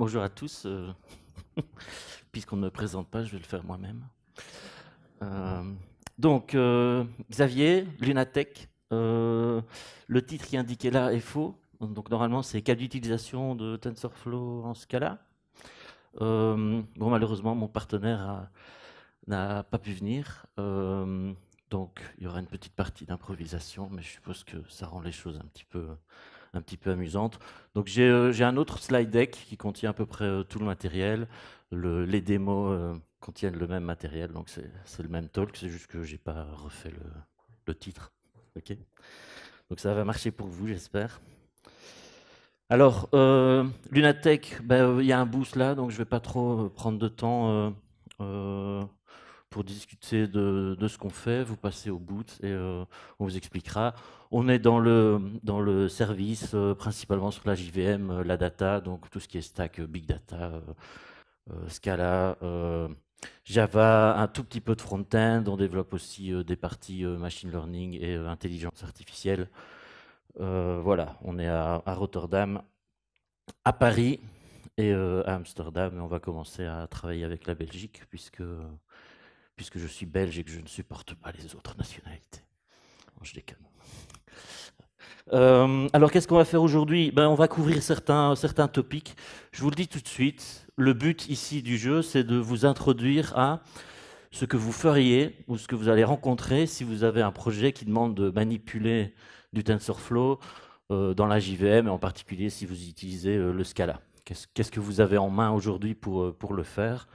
Bonjour à tous. Euh, puisqu'on ne me présente pas, je vais le faire moi-même. Euh, donc, euh, Xavier, Lunatech, le titre qui est indiqué là est faux. Donc, normalement, c'est cas d'utilisation de TensorFlow en ce cas-là. bon, malheureusement, mon partenaire n'a pas pu venir. donc, il y aura une petite partie d'improvisation, mais je suppose que ça rend les choses un petit peu un petit peu amusante. Donc euh, j'ai un autre slide deck qui contient à peu près euh, tout le matériel. les démos euh, contiennent le même matériel, donc c'est le même talk, c'est juste que je n'ai pas refait le, titre. Okay. Donc ça va marcher pour vous, j'espère. Alors, euh, Lunatech, ben, il y a un boost là, donc je ne vais pas trop prendre de temps pour discuter de, ce qu'on fait. Vous passez au bout et euh, on vous expliquera. On est dans le, dans le service, euh, principalement sur la JVM, euh, la data, donc tout ce qui est stack, big data, Scala, Java, un tout petit peu de front-end. On développe aussi des parties machine learning et intelligence artificielle. voilà, on est à, Rotterdam, à Paris et à Amsterdam. on va commencer à travailler avec la Belgique puisque puisque je suis belge et que je ne supporte pas les autres nationalités. je déconne. Euh, alors qu'est-ce qu'on va faire aujourd'hui ben, On va couvrir certains, certains topics. Je vous le dis tout de suite, le but ici du jeu, c'est de vous introduire à ce que vous feriez ou ce que vous allez rencontrer si vous avez un projet qui demande de manipuler du TensorFlow euh, dans la JVM et en particulier si vous utilisez euh, le Scala. Qu'est-ce que vous avez en main aujourd'hui pour, pour le faire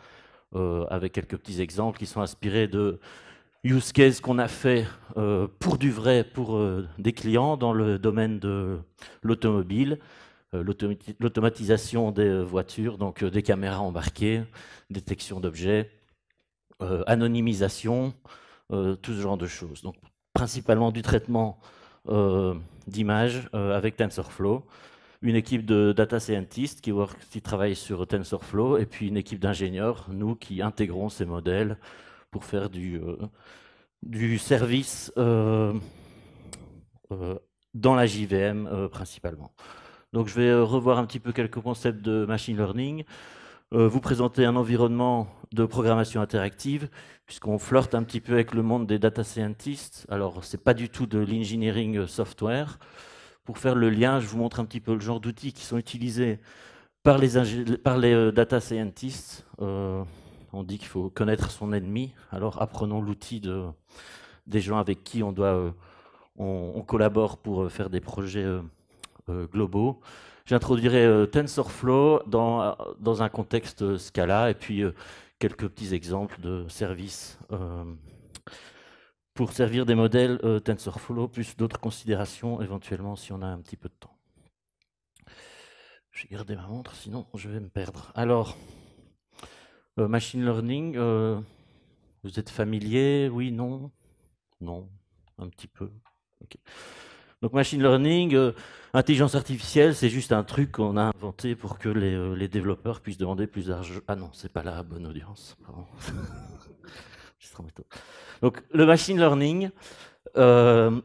euh, avec quelques petits exemples qui sont inspirés de use case qu'on a fait euh, pour du vrai, pour euh, des clients dans le domaine de l'automobile, l'automatisation des voitures, donc des caméras embarquées, détection d'objets, anonymisation, tout ce genre de choses. Donc principalement du traitement d'images avec TensorFlow une équipe de data scientists qui, work, qui travaille sur TensorFlow et puis une équipe d'ingénieurs, nous, qui intégrons ces modèles pour faire du, euh, du service euh, euh, dans la JVM principalement. Donc je vais revoir un petit peu quelques concepts de machine learning, vous présenter un environnement de programmation interactive, puisqu'on flirte un petit peu avec le monde des data scientists. Alors c'est pas du tout de l'engineering software, pour faire le lien, je vous montre un petit peu le genre d'outils qui sont utilisés par les, par les euh, data scientists. Euh, on dit qu'il faut connaître son ennemi, alors apprenons l'outil des gens avec qui on, doit, euh, on, collabore pour faire des projets globaux. J'introduirai TensorFlow dans, dans, un contexte Scala et puis quelques petits exemples de services pour servir des modèles euh, TensorFlow, plus d'autres considérations éventuellement si on a un petit peu de temps. je vais gardé ma montre, sinon je vais me perdre. Alors, euh, machine learning, euh, vous êtes familier Oui, non Non, un petit peu. Donc machine learning, intelligence artificielle, c'est juste un truc qu'on a inventé pour que les, développeurs puissent demander plus d'argent. Ah non, c'est pas la bonne audience. Donc, le machine learning, euh,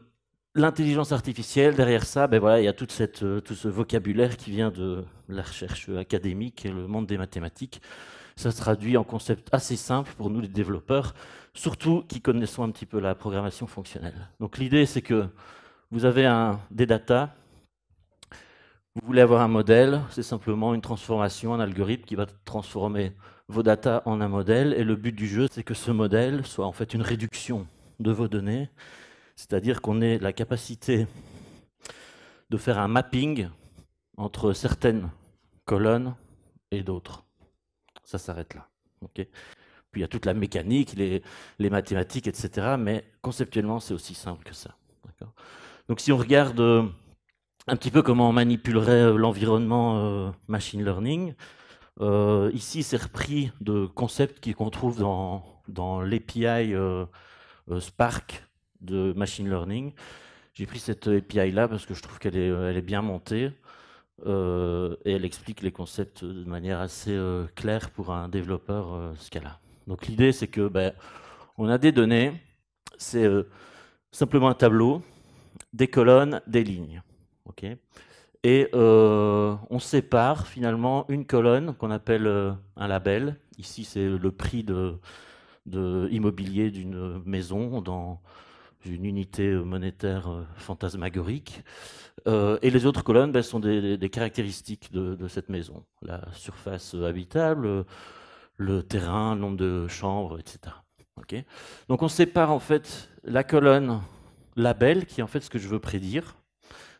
l'intelligence artificielle, derrière ça, ben voilà, il y a toute cette, euh, tout ce vocabulaire qui vient de la recherche académique et le monde des mathématiques. Ça se traduit en concept assez simple pour nous les développeurs, surtout qui connaissons un petit peu la programmation fonctionnelle. Donc l'idée, c'est que vous avez un, des data, vous voulez avoir un modèle, c'est simplement une transformation, un algorithme qui va transformer vos datas en un modèle, et le but du jeu, c'est que ce modèle soit en fait une réduction de vos données, c'est-à-dire qu'on ait la capacité de faire un mapping entre certaines colonnes et d'autres. Ça s'arrête là. Puis il y a toute la mécanique, les, les mathématiques, etc. Mais conceptuellement, c'est aussi simple que ça. Donc si on regarde euh, un petit peu comment on manipulerait euh, l'environnement euh, machine learning, euh, ici, c'est repris de concepts qu'on trouve dans, dans l'API euh, euh, Spark de Machine Learning. J'ai pris cette API-là parce que je trouve qu'elle est, elle est, bien montée et elle explique les concepts de manière assez claire pour un développeur Scala. Donc l'idée, c'est que ben, on a des données, c'est simplement un tableau, des colonnes, des lignes. ok et euh, on sépare finalement une colonne qu'on appelle euh, un label. Ici, c'est le prix de, de immobilier d'une maison dans une unité euh, monétaire fantasmagorique. et les autres colonnes ben, sont des, caractéristiques de, cette maison. La surface habitable, le terrain, le nombre de chambres, etc. Donc on sépare en fait la colonne label, qui est en fait ce que je veux prédire,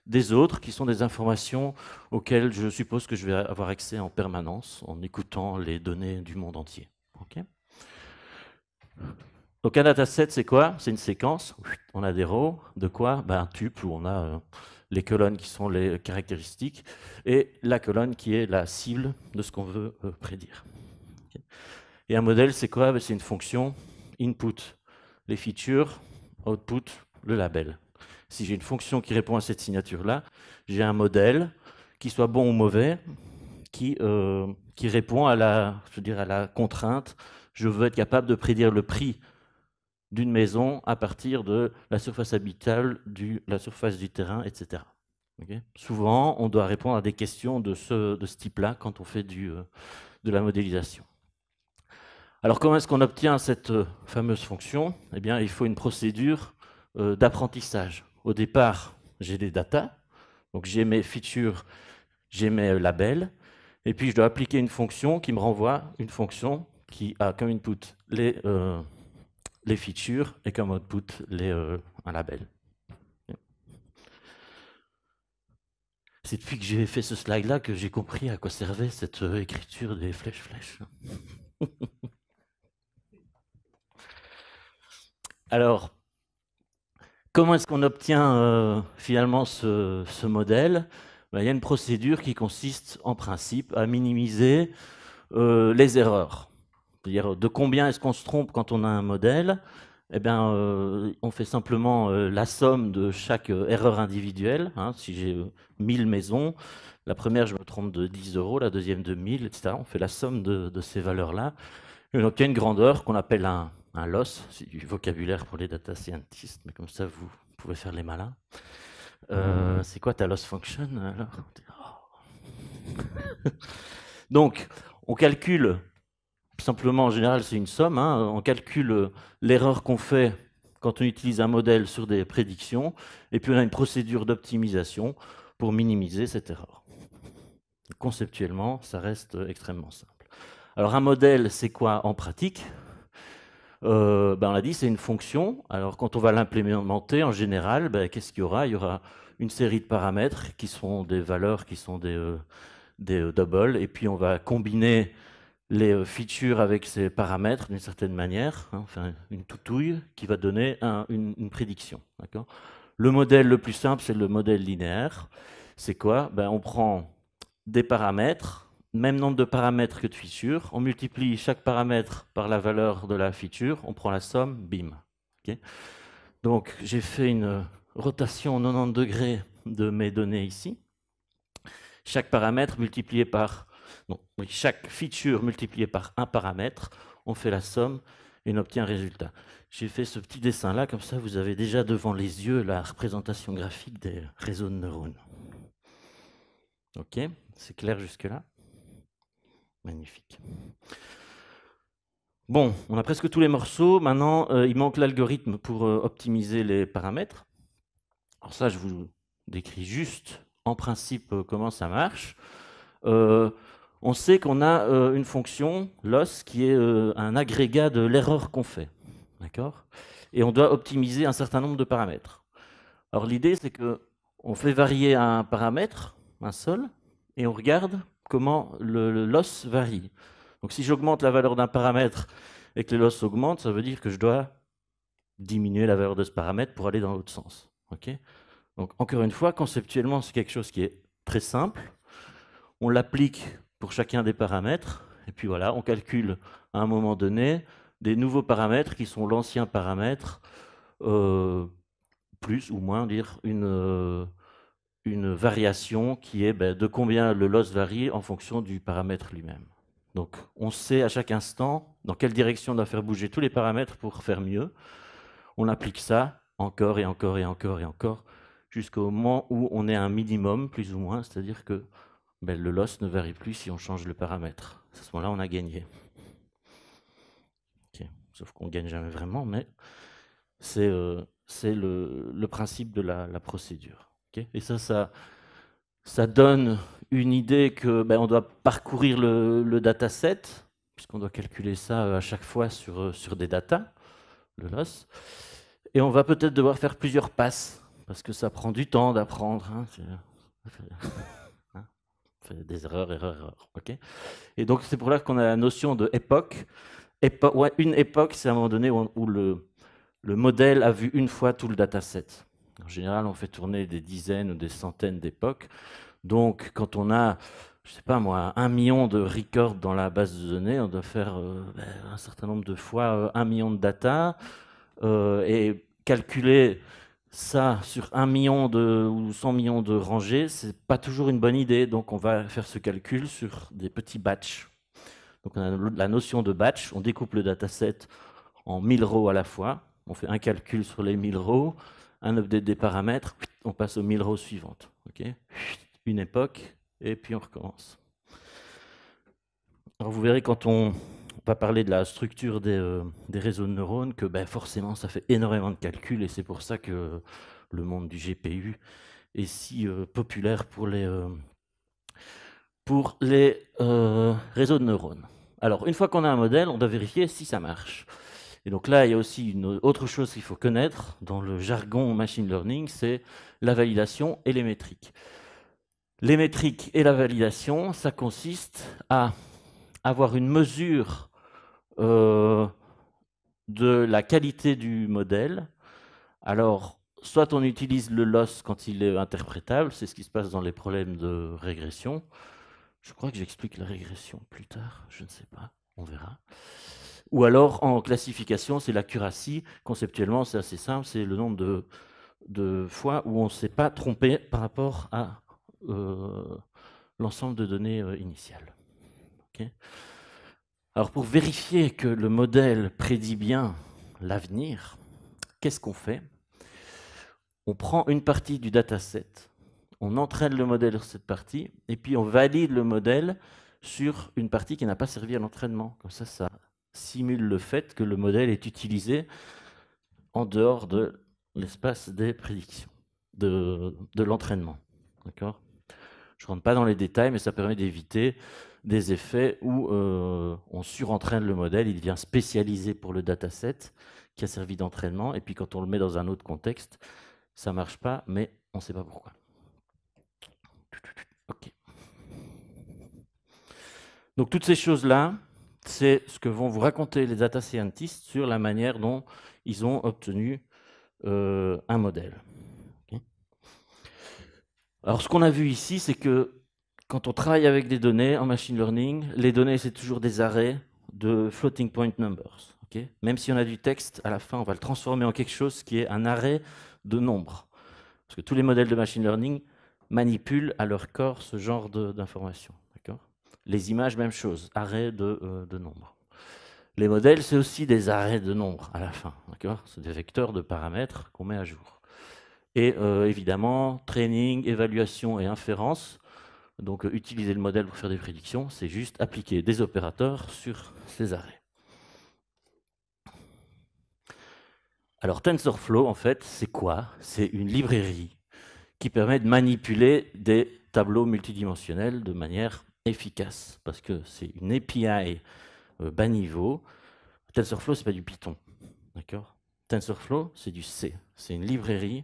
des autres, qui sont des informations auxquelles je suppose que je vais avoir accès en permanence en écoutant les données du monde entier. Okay Donc un dataset, c'est quoi C'est une séquence, on a des rows, de quoi ben, Un tuple où on a euh, les colonnes qui sont les caractéristiques et la colonne qui est la cible de ce qu'on veut euh, prédire. et un modèle, c'est quoi ben, C'est une fonction input, les features, output, le label si j'ai une fonction qui répond à cette signature-là, j'ai un modèle, qui soit bon ou mauvais, qui, euh, qui répond à la, dire, à la contrainte. Je veux être capable de prédire le prix d'une maison à partir de la surface habitable, du, la surface du terrain, etc. Souvent, on doit répondre à des questions de ce, de ce type-là quand on fait du, euh, de la modélisation. Alors comment est-ce qu'on obtient cette euh, fameuse fonction Eh bien, il faut une procédure d'apprentissage au départ, j'ai des data, donc j'ai mes features, j'ai mes euh, labels, et puis je dois appliquer une fonction qui me renvoie une fonction qui a comme input les, euh, les features et comme output les, euh, un label. C'est depuis que j'ai fait ce slide-là que j'ai compris à quoi servait cette écriture des flèches-flèches. Alors, Comment est-ce qu'on obtient euh, finalement ce, modèle ben, Il y a une procédure qui consiste en principe à minimiser euh, les erreurs. C'est-à-dire de combien est-ce qu'on se trompe quand on a un modèle eh bien, euh, on fait simplement la somme de chaque erreur individuelle. Hein. Si j'ai 1000 maisons, la première, je me trompe de 10 euros, la deuxième de 1000, etc. On fait la somme de, de ces valeurs-là. Et on obtient une grandeur qu'on appelle un, un loss, c'est du vocabulaire pour les data scientists, mais comme ça vous pouvez faire les malins. Euh, hmm. c'est quoi ta loss function alors Donc, on calcule, simplement en général c'est une somme, hein, on calcule l'erreur qu'on fait quand on utilise un modèle sur des prédictions, et puis on a une procédure d'optimisation pour minimiser cette erreur. Conceptuellement, ça reste extrêmement simple. Alors un modèle, c'est quoi en pratique euh, ben, on l'a dit, c'est une fonction. Alors quand on va l'implémenter, en général, ben, qu'est-ce qu'il y aura Il y aura une série de paramètres qui sont des valeurs, qui sont des, euh, euh, doubles, et puis on va combiner les features avec ces paramètres d'une certaine manière, hein. enfin une toutouille qui va donner une, prédiction. Le modèle le plus simple, c'est le modèle linéaire. C'est quoi ben, On prend des paramètres, même nombre de paramètres que de features. On multiplie chaque paramètre par la valeur de la feature, on prend la somme, bim. Donc j'ai fait une rotation 90 degrés de mes données ici. Chaque paramètre multiplié par... Non, chaque feature multipliée par un paramètre, on fait la somme et on obtient un résultat. J'ai fait ce petit dessin-là, comme ça vous avez déjà devant les yeux la représentation graphique des réseaux de neurones. Ok, c'est clair jusque-là Magnifique. Bon, on a presque tous les morceaux. Maintenant, euh, il manque l'algorithme pour euh, optimiser les paramètres. Alors ça, je vous décris juste en principe euh, comment ça marche. on sait qu'on a une fonction loss qui est un agrégat de l'erreur qu'on fait, d'accord Et on doit optimiser un certain nombre de paramètres. Alors l'idée, c'est que on fait varier un paramètre, un seul, et on regarde comment le, loss varie. Donc si j'augmente la valeur d'un paramètre et que le loss augmente, ça veut dire que je dois diminuer la valeur de ce paramètre pour aller dans l'autre sens. Donc encore une fois, conceptuellement, c'est quelque chose qui est très simple. On l'applique pour chacun des paramètres, et puis voilà, on calcule à un moment donné des nouveaux paramètres qui sont l'ancien paramètre, euh, plus ou moins dire une, euh, une variation qui est ben, de combien le loss varie en fonction du paramètre lui-même. Donc on sait à chaque instant dans quelle direction on doit faire bouger tous les paramètres pour faire mieux. On applique ça encore et encore et encore et encore jusqu'au moment où on est à un minimum, plus ou moins, c'est-à-dire que ben, le loss ne varie plus si on change le paramètre. À ce moment-là, on a gagné. Sauf qu'on ne gagne jamais vraiment, mais c'est euh, le, principe de la procédure et ça, ça, donne une idée qu'on ben, doit parcourir le, dataset, puisqu'on doit calculer ça euh, à chaque fois sur, euh, sur des datas, le loss. Et on va peut-être devoir faire plusieurs passes, parce que ça prend du temps d'apprendre. Hein, hein des erreurs, erreurs, erreurs. et donc, c'est pour là qu'on a la notion de époque. une époque, c'est à un moment donné où, le, modèle a vu une fois tout le dataset. En général, on fait tourner des dizaines ou des centaines d'époques. Donc, quand on a, je sais pas moi, un million de records dans la base de données, on doit faire euh, ben, un certain nombre de fois euh, un million de data euh, et calculer ça sur un million de, ou 100 millions de rangées, c'est pas toujours une bonne idée. Donc, on va faire ce calcul sur des petits batchs. Donc, on a la notion de batch. On découpe le dataset en 1000 rows à la fois. On fait un calcul sur les 1000 rows un update des paramètres, on passe aux 1000 rows suivantes. Une époque, et puis on recommence. Alors vous verrez quand on va parler de la structure euh, des, réseaux de neurones que ben, forcément ça fait énormément de calculs et c'est pour ça que le monde du GPU est si euh, populaire pour les, euh, pour les réseaux de neurones. Alors une fois qu'on a un modèle, on doit vérifier si ça marche. Et donc là, il y a aussi une autre chose qu'il faut connaître dans le jargon machine learning, c'est la validation et les métriques. Les métriques et la validation, ça consiste à avoir une mesure euh, de la qualité du modèle. Alors, soit on utilise le loss quand il est interprétable, c'est ce qui se passe dans les problèmes de régression. Je crois que j'explique la régression plus tard, je ne sais pas, on verra. Ou alors en classification, c'est l'accuracy. Conceptuellement, c'est assez simple, c'est le nombre de, fois où on ne s'est pas trompé par rapport à euh, l'ensemble de données euh, initiales. alors pour vérifier que le modèle prédit bien l'avenir, qu'est-ce qu'on fait On prend une partie du dataset, on entraîne le modèle sur cette partie, et puis on valide le modèle sur une partie qui n'a pas servi à l'entraînement. Comme ça, ça simule le fait que le modèle est utilisé en dehors de l'espace des prédictions, de, l'entraînement. D'accord Je ne rentre pas dans les détails, mais ça permet d'éviter des effets où euh, on surentraîne le modèle, il devient spécialisé pour le dataset qui a servi d'entraînement, et puis quand on le met dans un autre contexte, ça ne marche pas, mais on ne sait pas pourquoi. Donc toutes ces choses-là, c'est ce que vont vous raconter les data scientists sur la manière dont ils ont obtenu euh, un modèle. Alors ce qu'on a vu ici, c'est que quand on travaille avec des données en machine learning, les données, c'est toujours des arrêts de floating point numbers. Même si on a du texte, à la fin, on va le transformer en quelque chose qui est un arrêt de nombres. Parce que tous les modèles de machine learning manipulent à leur corps ce genre d'informations. Les images, même chose, arrêt euh, de, nombre. Les modèles, c'est aussi des arrêts de nombre à la fin. C'est des vecteurs de paramètres qu'on met à jour. Et euh, évidemment, training, évaluation et inférence. Donc euh, utiliser le modèle pour faire des prédictions, c'est juste appliquer des opérateurs sur ces arrêts. Alors TensorFlow, en fait, c'est quoi C'est une librairie qui permet de manipuler des tableaux multidimensionnels de manière efficace parce que c'est une API euh, bas niveau. TensorFlow, c'est pas du Python, TensorFlow, c'est du C. C'est une librairie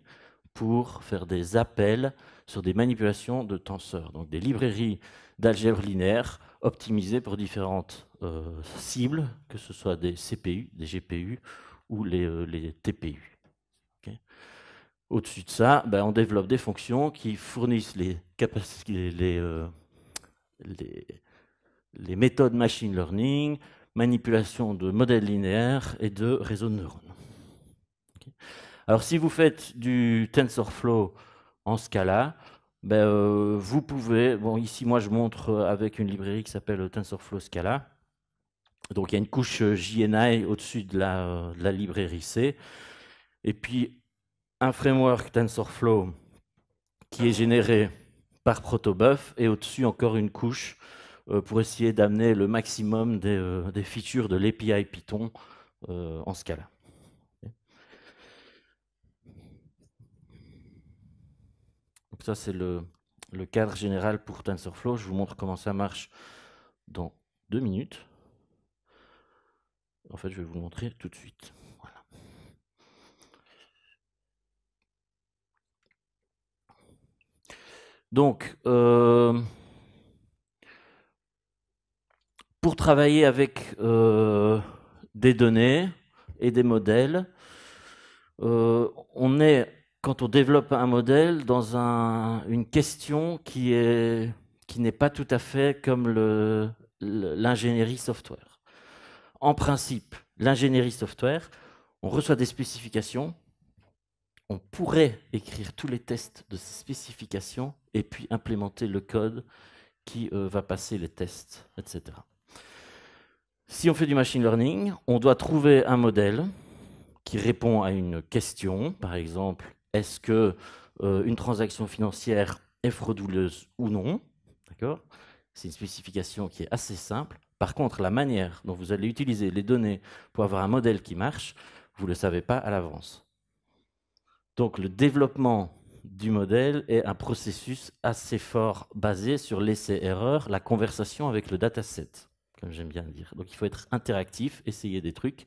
pour faire des appels sur des manipulations de tenseurs, donc des librairies d'algèbre linéaire optimisées pour différentes euh, cibles, que ce soit des CPU, des GPU ou les, euh, TPU. Au-dessus de ça, ben, on développe des fonctions qui fournissent les, capacités les, méthodes machine learning, manipulation de modèles linéaires et de réseaux de neurones. Alors si vous faites du TensorFlow en Scala, ben, euh, vous pouvez, bon ici moi je montre euh, avec une librairie qui s'appelle euh, TensorFlow Scala, donc il y a une couche JNI au-dessus de la, librairie C, et puis un framework TensorFlow qui est généré par protobuf et au-dessus encore une couche euh, pour essayer d'amener le maximum des, euh, features de l'API Python euh, en ce cas ça, c'est le, le, cadre général pour TensorFlow. Je vous montre comment ça marche dans deux minutes. En fait, je vais vous montrer tout de suite. Donc, euh, pour travailler avec euh, des données et des modèles, euh, on est, quand on développe un modèle, dans une question qui n'est pas tout à fait comme l'ingénierie software. En principe, l'ingénierie software, on reçoit des spécifications, on pourrait écrire tous les tests de spécification spécifications et puis implémenter le code qui euh, va passer les tests, etc. Si on fait du machine learning, on doit trouver un modèle qui répond à une question, par exemple, est-ce que euh, une transaction financière est frauduleuse ou non D'accord C'est une spécification qui est assez simple. Par contre, la manière dont vous allez utiliser les données pour avoir un modèle qui marche, vous ne le savez pas à l'avance. Donc le développement du modèle est un processus assez fort basé sur l'essai-erreur, la conversation avec le dataset, comme j'aime bien le dire. Donc il faut être interactif, essayer des trucs.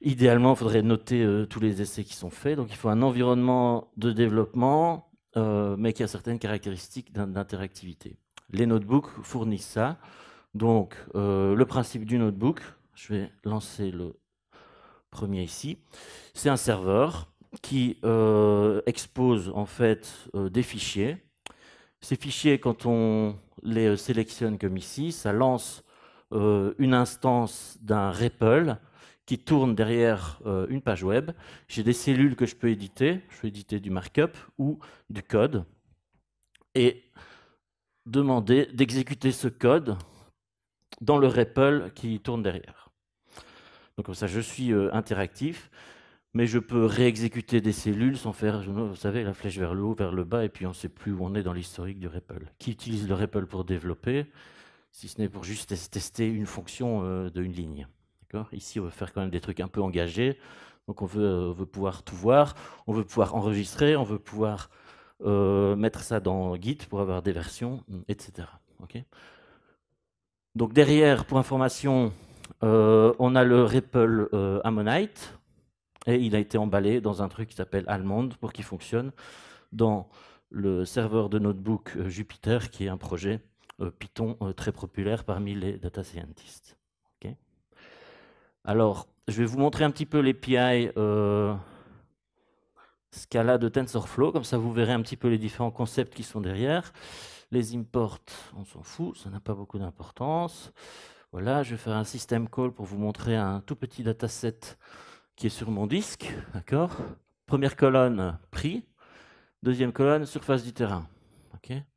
Idéalement, il faudrait noter euh, tous les essais qui sont faits. Donc il faut un environnement de développement, euh, mais qui a certaines caractéristiques d'interactivité. Les notebooks fournissent ça. Donc euh, le principe du notebook, je vais lancer le premier ici, c'est un serveur qui euh, expose en fait euh, des fichiers. Ces fichiers, quand on les euh, sélectionne comme ici, ça lance une instance d'un REPL qui tourne derrière une page web. J'ai des cellules que je peux éditer. Je peux éditer du markup ou du code et demander d'exécuter ce code dans le REPL qui tourne derrière. Donc comme ça, je suis interactif mais je peux réexécuter des cellules sans faire, vous savez, la flèche vers le haut, vers le bas, et puis on ne sait plus où on est dans l'historique du REPL. Qui utilise le REPL pour développer, si ce n'est pour juste tester une fonction euh, d'une ligne Ici, on veut faire quand même des trucs un peu engagés, donc on veut, pouvoir tout voir, on veut pouvoir enregistrer, on veut pouvoir euh, mettre ça dans Git pour avoir des versions, mm, etc. donc derrière, pour information, euh, on a le REPL Ammonite, et il a été emballé dans un truc qui s'appelle Allemande pour qu'il fonctionne dans le serveur de notebook euh, Jupyter, qui est un projet euh, Python euh, très populaire parmi les data scientists. Alors, je vais vous montrer un petit peu l'API euh, Scala de TensorFlow, comme ça vous verrez un petit peu les différents concepts qui sont derrière. Les imports, on s'en fout, ça n'a pas beaucoup d'importance. Voilà, je vais faire un system call pour vous montrer un tout petit dataset qui est sur mon disque, d'accord Première colonne, prix. Deuxième colonne, surface du terrain.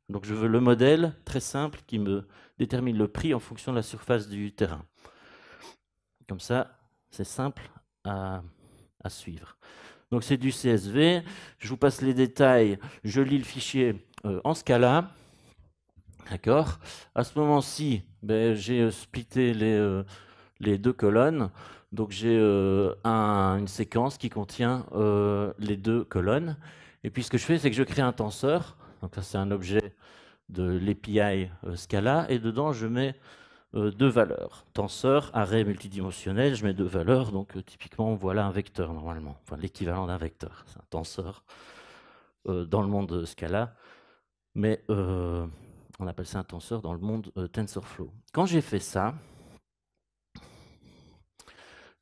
Donc je veux le modèle très simple qui me détermine le prix en fonction de la surface du terrain. Comme ça, c'est simple à, suivre. Donc c'est du CSV. Je vous passe les détails. Je lis le fichier euh, en Scala. D'accord À ce moment-ci, ben, j'ai splitté les, euh, les deux colonnes. Donc j'ai euh, une séquence qui contient euh, les deux colonnes. Et puis ce que je fais, c'est que je crée un tenseur. Donc ça, c'est un objet de l'API euh, Scala. Et dedans, je mets deux valeurs. Tenseur, arrêt multidimensionnel, je mets deux valeurs. Donc typiquement, voilà un vecteur normalement. Enfin, l'équivalent d'un vecteur. C'est un tenseur dans le monde Scala. Mais on appelle ça un tenseur dans le monde TensorFlow. Quand j'ai fait ça,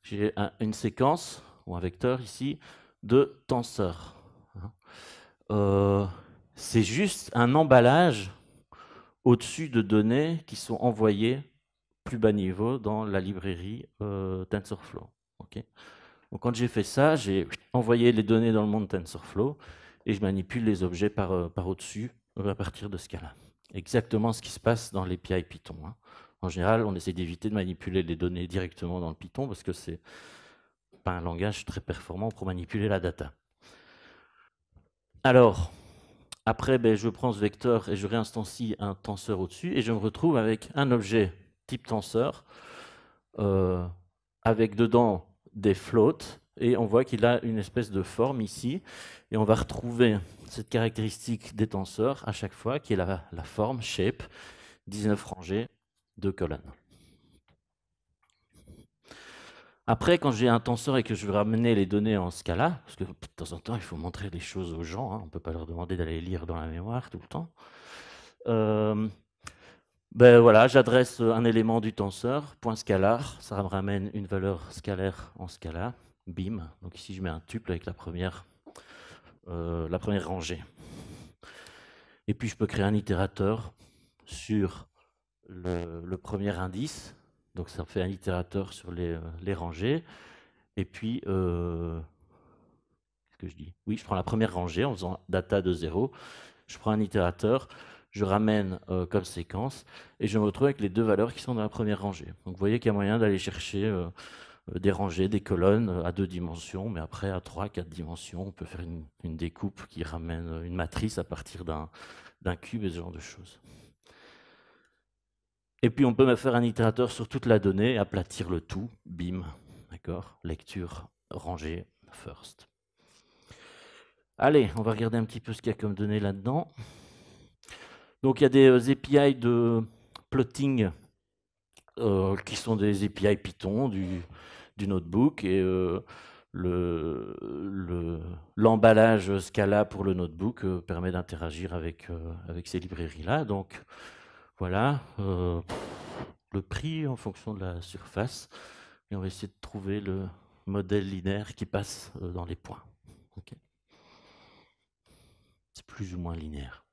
j'ai une séquence, ou un vecteur ici, de tenseurs. Hein. Euh, c'est juste un emballage au-dessus de données qui sont envoyées plus bas niveau dans la librairie euh, TensorFlow. quand j'ai fait ça, j'ai envoyé les données dans le monde TensorFlow et je manipule les objets par, euh, au-dessus à partir de ce cas-là. Exactement ce qui se passe dans PI Python. Hein. En général, on essaie d'éviter de manipuler les données directement dans le Python parce que c'est pas un langage très performant pour manipuler la data. Alors, après, ben, je prends ce vecteur et je réinstancie un tenseur au-dessus et je me retrouve avec un objet type tenseur euh, avec dedans des floats et on voit qu'il a une espèce de forme ici et on va retrouver cette caractéristique des tenseurs à chaque fois qui est la forme shape 19 rangées deux colonnes. Après, quand j'ai un tenseur et que je veux ramener les données en Scala, parce que de temps en temps, il faut montrer les choses aux gens, hein, on ne peut pas leur demander d'aller lire dans la mémoire tout le temps, euh, ben voilà, j'adresse un élément du tenseur, point scalar, ça me ramène une valeur scalaire en Scala, bim. Donc ici, je mets un tuple avec la première, euh, la première rangée. Et puis, je peux créer un itérateur sur le, premier indice, donc ça fait un itérateur sur les, euh, rangées, et puis, euh, qu'est-ce que je dis Oui, je prends la première rangée en faisant data de 0, je prends un itérateur, je ramène euh, comme séquence, et je me retrouve avec les deux valeurs qui sont dans la première rangée. Donc vous voyez qu'il y a moyen d'aller chercher des rangées, des colonnes à deux dimensions, mais après à trois, quatre dimensions, on peut faire une, une découpe qui ramène une matrice à partir d'un cube et ce genre de choses. Et puis on peut faire un itérateur sur toute la donnée, aplatir le tout, bim, d'accord Lecture, rangée, first. Allez, on va regarder un petit peu ce qu'il y a comme données là-dedans. Donc il y a des euh, API de plotting euh, qui sont des API Python du, notebook et euh, l'emballage Scala pour le notebook permet d'interagir avec, avec ces librairies-là. Donc voilà, euh, le prix en fonction de la surface. Et on va essayer de trouver le modèle linéaire qui passe euh, dans les points. C'est plus ou moins linéaire.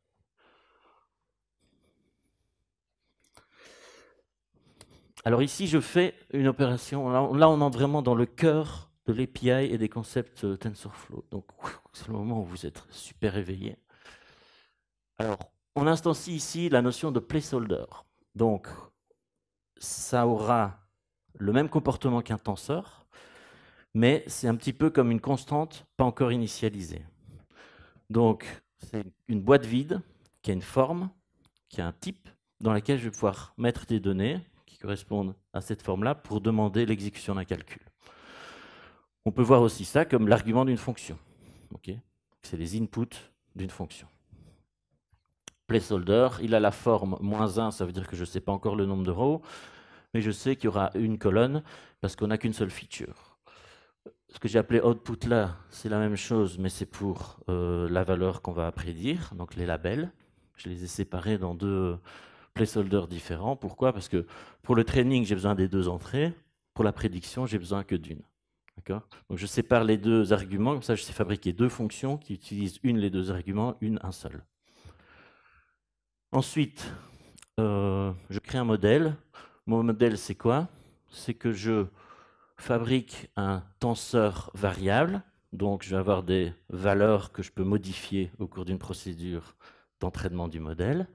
Alors ici, je fais une opération. Là, on entre vraiment dans le cœur de l'API et des concepts euh, TensorFlow. Donc, c'est le moment où vous êtes super éveillé. Alors, on instancie ici la notion de placeholder. Donc, ça aura le même comportement qu'un tenseur, mais c'est un petit peu comme une constante pas encore initialisée. Donc, c'est une boîte vide qui a une forme, qui a un type, dans laquelle je vais pouvoir mettre des données qui correspondent à cette forme-là pour demander l'exécution d'un calcul. On peut voir aussi ça comme l'argument d'une fonction. c'est les inputs d'une fonction placeholder. Il a la forme moins 1, ça veut dire que je ne sais pas encore le nombre de rows, mais je sais qu'il y aura une colonne parce qu'on n'a qu'une seule feature. Ce que j'ai appelé output là, c'est la même chose, mais c'est pour euh, la valeur qu'on va prédire, donc les labels. Je les ai séparés dans deux placeholders différents. Pourquoi Parce que pour le training, j'ai besoin des deux entrées. Pour la prédiction, j'ai besoin que d'une. Donc je sépare les deux arguments, comme ça je sais fabriquer deux fonctions qui utilisent une les deux arguments, une un seul. Ensuite, euh, je crée un modèle. Mon modèle, c'est quoi C'est que je fabrique un tenseur variable. Donc, je vais avoir des valeurs que je peux modifier au cours d'une procédure d'entraînement du modèle.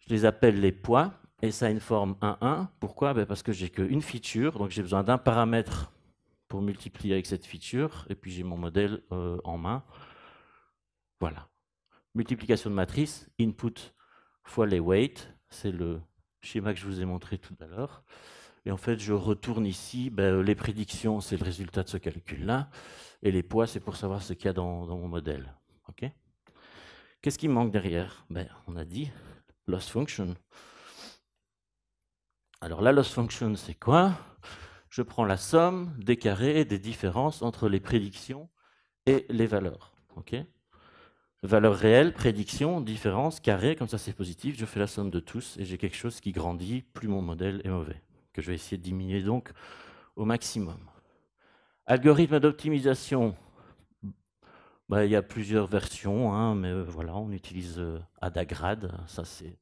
Je les appelle les poids et ça a une forme 1-1. Pourquoi ben, Parce que j'ai qu'une feature, donc j'ai besoin d'un paramètre pour multiplier avec cette feature, et puis j'ai mon modèle euh, en main. Voilà. Multiplication de matrice, input fois les weights, c'est le schéma que je vous ai montré tout à l'heure. Et en fait, je retourne ici, ben, euh, les prédictions, c'est le résultat de ce calcul-là, et les poids, c'est pour savoir ce qu'il y a dans, mon modèle. Okay Qu'est-ce qui manque derrière ben, On a dit loss function. Alors la loss function, c'est quoi Je prends la somme des carrés des différences entre les prédictions et les valeurs. Ok valeur réelle, prédiction, différence, carré, comme ça c'est positif, je fais la somme de tous et j'ai quelque chose qui grandit, plus mon modèle est mauvais, que je vais essayer de diminuer donc au maximum. Algorithme d'optimisation, bah, il y a plusieurs versions, hein, mais euh, voilà, on utilise euh, Adagrad, ça c'est,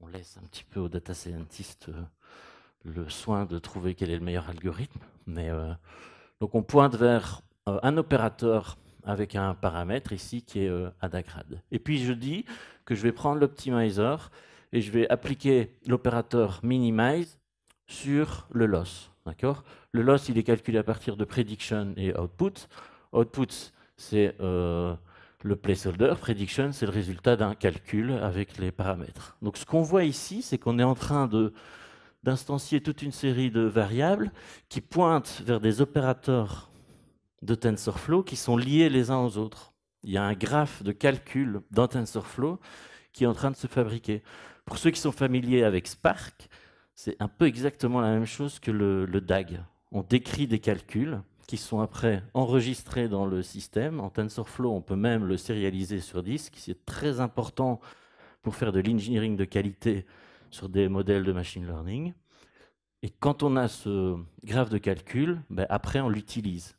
on laisse un petit peu aux data scientists euh, le soin de trouver quel est le meilleur algorithme, mais donc on pointe vers un opérateur avec un paramètre ici qui est euh, adagrad. Et puis je dis que je vais prendre l'optimizer et je vais appliquer l'opérateur minimize sur le loss. D'accord Le loss, il est calculé à partir de prediction et output. Output, c'est euh, le placeholder. Prediction, c'est le résultat d'un calcul avec les paramètres. Donc ce qu'on voit ici, c'est qu'on est en train de d'instancier toute une série de variables qui pointent vers des opérateurs de TensorFlow qui sont liés les uns aux autres. Il y a un graphe de calcul dans TensorFlow qui est en train de se fabriquer. Pour ceux qui sont familiers avec Spark, c'est un peu exactement la même chose que le, DAG. On décrit des calculs qui sont après enregistrés dans le système. En TensorFlow, on peut même le sérialiser sur disque. C'est très important pour faire de l'engineering de qualité sur des modèles de machine learning. Et quand on a ce graphe de calcul, ben, après on l'utilise.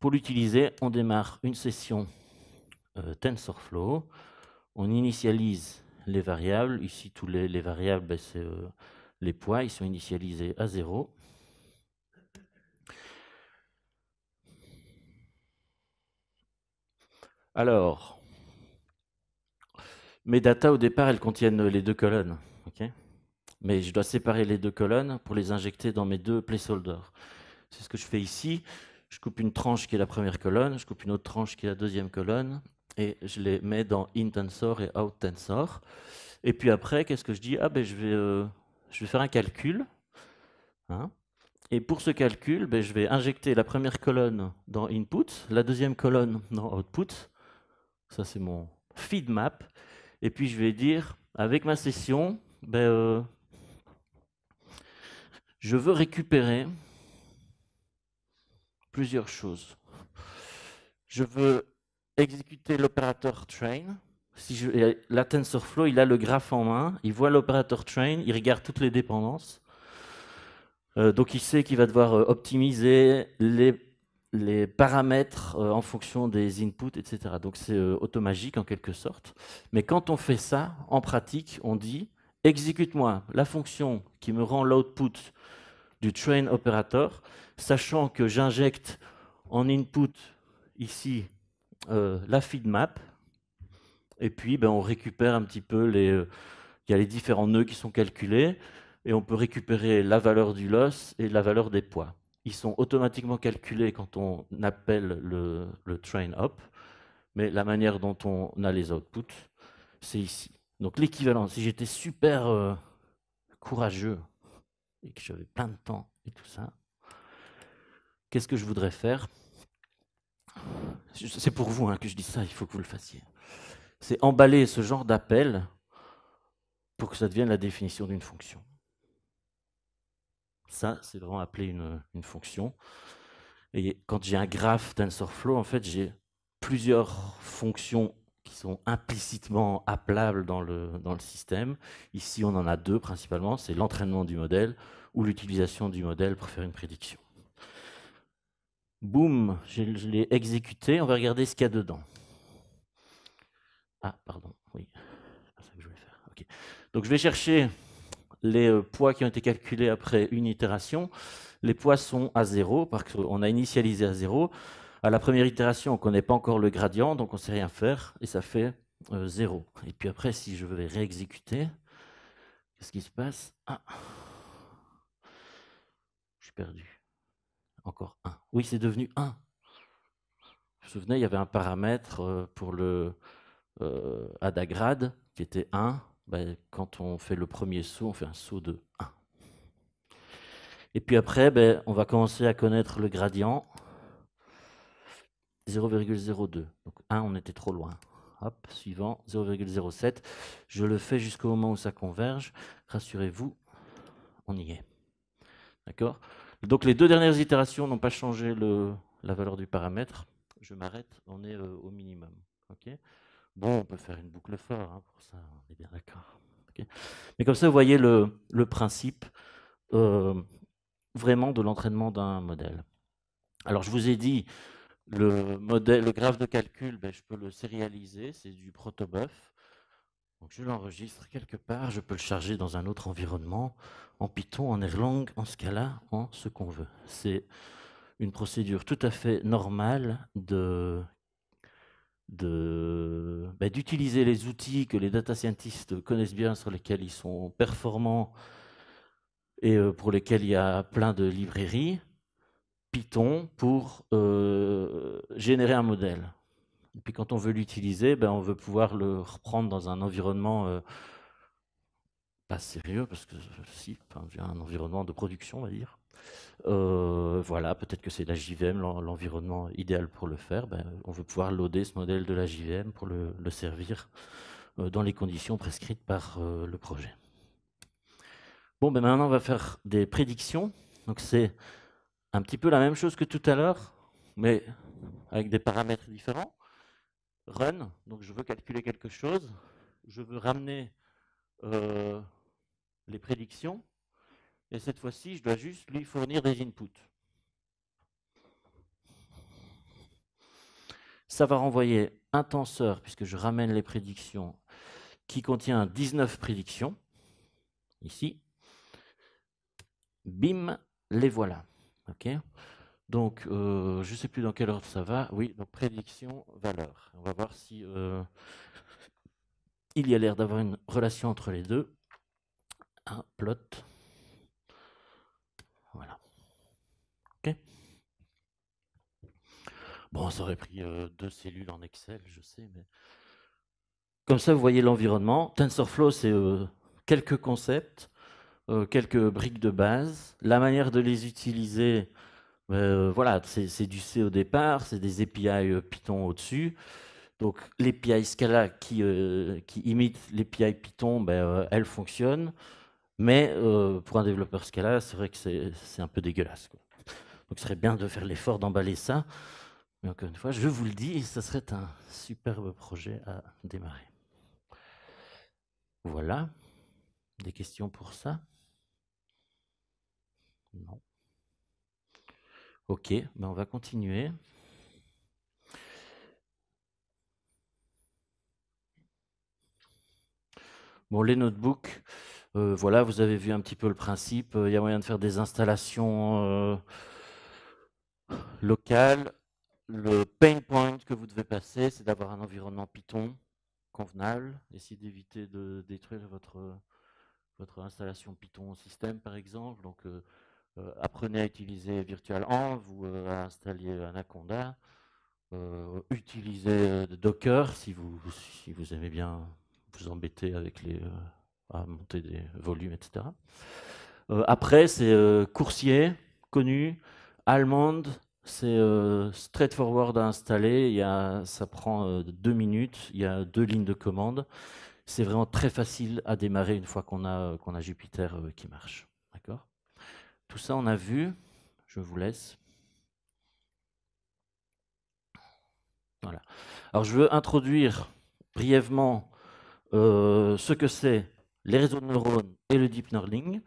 Pour l'utiliser, on démarre une session euh, TensorFlow. On initialise les variables. Ici, tous les, variables, ben, c'est euh, les poids. Ils sont initialisés à 0. Alors, mes data au départ, elles contiennent les deux colonnes mais je dois séparer les deux colonnes pour les injecter dans mes deux placeholders. C'est ce que je fais ici. Je coupe une tranche qui est la première colonne, je coupe une autre tranche qui est la deuxième colonne, et je les mets dans in tensor et out tensor. Et puis après, qu'est-ce que je dis Ah ben je vais, euh, je vais faire un calcul. Hein et pour ce calcul, ben, je vais injecter la première colonne dans input, la deuxième colonne dans output. Ça c'est mon feed map. Et puis je vais dire, avec ma session, ben, euh, je veux récupérer plusieurs choses. Je veux exécuter l'opérateur train. Si je, la TensorFlow, il a le graphe en main, il voit l'opérateur train, il regarde toutes les dépendances. Euh, donc il sait qu'il va devoir euh, optimiser les, paramètres euh, en fonction des inputs, etc. Donc c'est automagique en quelque sorte. Mais quand on fait ça, en pratique, on dit exécute-moi la fonction qui me rend l'output du train operator, sachant que j'injecte en input ici euh, la feed map, et puis ben, on récupère un petit peu les... Euh, y a les différents nœuds qui sont calculés, et on peut récupérer la valeur du loss et la valeur des poids. Ils sont automatiquement calculés quand on appelle le, le train up, mais la manière dont on a les outputs, c'est ici. Donc l'équivalent, si j'étais super euh, courageux et que j'avais plein de temps et tout ça, qu'est-ce que je voudrais faire C'est pour vous hein, que je dis ça, il faut que vous le fassiez. C'est emballer ce genre d'appel pour que ça devienne la définition d'une fonction. Ça, c'est vraiment appeler une, une fonction. Et quand j'ai un graphe TensorFlow, en fait, j'ai plusieurs fonctions qui sont implicitement appelables dans le, dans le système. Ici, on en a deux principalement, c'est l'entraînement du modèle ou l'utilisation du modèle pour faire une prédiction. Boum, je, l'ai exécuté, on va regarder ce qu'il y a dedans. Ah, pardon, oui, ah, c'est ça que je voulais faire. Donc je vais chercher les euh, poids qui ont été calculés après une itération. Les poids sont à zéro, parce qu'on a initialisé à zéro. À la première itération, on ne connaît pas encore le gradient, donc on ne sait rien faire, et ça fait 0. Euh, et puis après, si je vais réexécuter, qu'est-ce qui se passe ah. Je suis perdu. Encore 1. Oui, c'est devenu 1. Vous vous souvenez, il y avait un paramètre euh, pour le euh, qui était 1. Ben, quand on fait le premier saut, on fait un saut de 1. Et puis après, ben, on va commencer à connaître le gradient. 0,02. Donc 1, on était trop loin. Hop, suivant, 0,07. Je le fais jusqu'au moment où ça converge. Rassurez-vous, on y est. D'accord Donc les deux dernières itérations n'ont pas changé le, la valeur du paramètre. Je m'arrête, on est euh, au minimum. bon, on peut faire une boucle fort, hein, pour ça, on est bien d'accord. Mais comme ça, vous voyez le, principe euh, vraiment de l'entraînement d'un modèle. Alors je vous ai dit, le, modèle, graphe de calcul, ben, je peux le sérialiser, c'est du protobuf. je l'enregistre quelque part, je peux le charger dans un autre environnement, en Python, en Erlang, en Scala, en ce qu'on veut. C'est une procédure tout à fait normale ben, d'utiliser les outils que les data scientists connaissent bien, sur lesquels ils sont performants et euh, pour lesquels il y a plein de librairies, Python pour euh, générer un modèle. Et puis quand on veut l'utiliser, ben, on veut pouvoir le reprendre dans un environnement euh, pas sérieux, parce que euh, si, enfin, un environnement de production, on va dire. voilà, peut-être que c'est la JVM, l'environnement idéal pour le faire. Ben, on veut pouvoir loader ce modèle de la JVM pour le, le servir dans les conditions prescrites par le projet. Bon, ben maintenant, on va faire des prédictions. Donc, c'est un petit peu la même chose que tout à l'heure, mais avec des paramètres différents. Run, donc je veux calculer quelque chose, je veux ramener euh, les prédictions, et cette fois-ci, je dois juste lui fournir des inputs. Ça va renvoyer un tenseur, puisque je ramène les prédictions, qui contient 19 prédictions, ici. Bim, les voilà. Donc, euh, je ne sais plus dans quel ordre ça va. Oui, donc prédiction, valeur. On va voir si euh, il y a l'air d'avoir une relation entre les deux. Un plot. Voilà. OK Bon, ça aurait pris euh, deux cellules en Excel, je sais, mais... Comme ça, vous voyez l'environnement. TensorFlow, c'est quelques concepts. Euh, quelques briques de base. La manière de les utiliser, euh, voilà, c'est du C au départ, c'est des API euh, Python au-dessus. Donc l'API Scala qui, imite l'API Python, ben, elle fonctionne. Mais pour un développeur Scala, c'est vrai que c'est un peu dégueulasse. Donc ce serait bien de faire l'effort d'emballer ça. Mais encore une fois, je vous le dis, ce serait un superbe projet à démarrer. Voilà. Des questions pour ça non. Ok, ben, on va continuer. Bon, les notebooks, euh, voilà, vous avez vu un petit peu le principe. Il y a moyen de faire des installations euh, locales. Le pain point que vous devez passer, c'est d'avoir un environnement Python convenable. Essayez d'éviter de détruire votre, votre installation Python au système, par exemple. Donc, euh, euh, apprenez à utiliser VirtualEnv ou euh, à installer Anaconda. Euh, utilisez Docker si vous, aimez bien vous embêter avec les, à monter des volumes, etc. après, c'est Coursier, connu, Allemande, c'est straightforward à installer, il y ça prend deux minutes, il y a deux lignes de commande. C'est vraiment très facile à démarrer une fois qu'on a, qu'on Jupiter qui marche. D'accord tout ça, on a vu. Je vous laisse. Voilà. Alors, je veux introduire brièvement euh, ce que c'est les réseaux de neurones et le deep learning.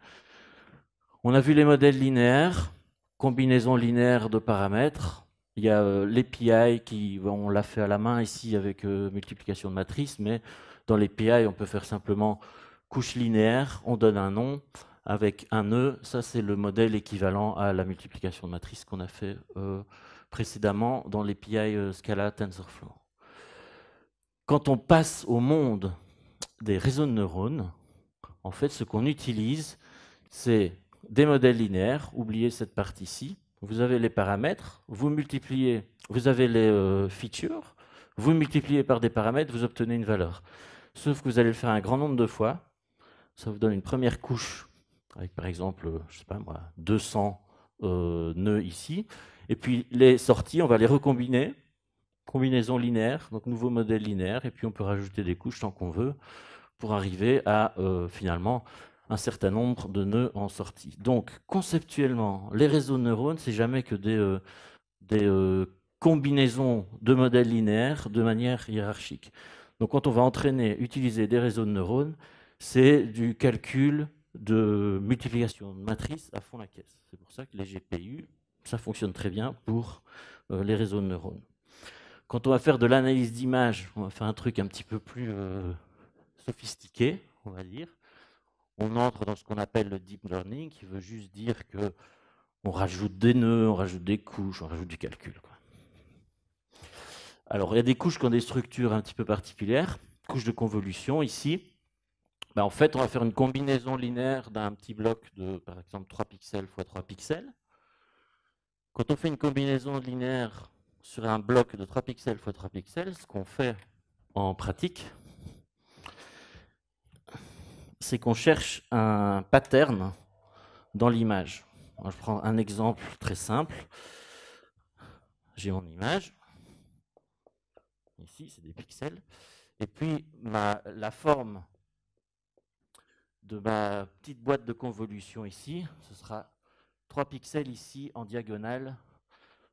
On a vu les modèles linéaires, combinaison linéaire de paramètres. Il y a euh, les l'API qui, on l'a fait à la main ici avec euh, multiplication de matrices, mais dans l'API, on peut faire simplement couche linéaire, on donne un nom, avec un nœud. E. Ça, c'est le modèle équivalent à la multiplication de matrices qu'on a fait euh, précédemment dans l'API euh, Scala TensorFlow. Quand on passe au monde des réseaux de neurones, en fait, ce qu'on utilise, c'est des modèles linéaires. Oubliez cette partie-ci. Vous avez les paramètres, vous multipliez, vous avez les euh, features, vous multipliez par des paramètres, vous obtenez une valeur. Sauf que vous allez le faire un grand nombre de fois. Ça vous donne une première couche avec par exemple, euh, je sais pas moi, 200 euh, nœuds ici. Et puis les sorties, on va les recombiner, combinaison linéaire, donc nouveau modèle linéaire, et puis on peut rajouter des couches tant qu'on veut pour arriver à euh, finalement un certain nombre de nœuds en sortie. Donc conceptuellement, les réseaux de neurones, c'est jamais que des, des combinaisons de modèles linéaires de manière hiérarchique. Donc quand on va entraîner, utiliser des réseaux de neurones, c'est du calcul de multiplication de matrices à fond la caisse. C'est pour ça que les GPU, ça fonctionne très bien pour euh, les réseaux de neurones. Quand on va faire de l'analyse d'images, on va faire un truc un petit peu plus euh, sophistiqué, on va dire. On entre dans ce qu'on appelle le deep learning, qui veut juste dire que on rajoute des nœuds, on rajoute des couches, on rajoute du calcul. Alors, il y a des couches qui ont des structures un petit peu particulières. Couches de convolution ici, bah, en fait, on va faire une combinaison linéaire d'un petit bloc de, par exemple, 3 pixels x 3 pixels. Quand on fait une combinaison linéaire sur un bloc de 3 pixels x 3 pixels, ce qu'on fait en pratique, c'est qu'on cherche un pattern dans l'image. Je prends un exemple très simple. J'ai mon image. Ici, c'est des pixels. Et puis, la forme de ma petite boîte de convolution ici. Ce sera 3 pixels ici en diagonale,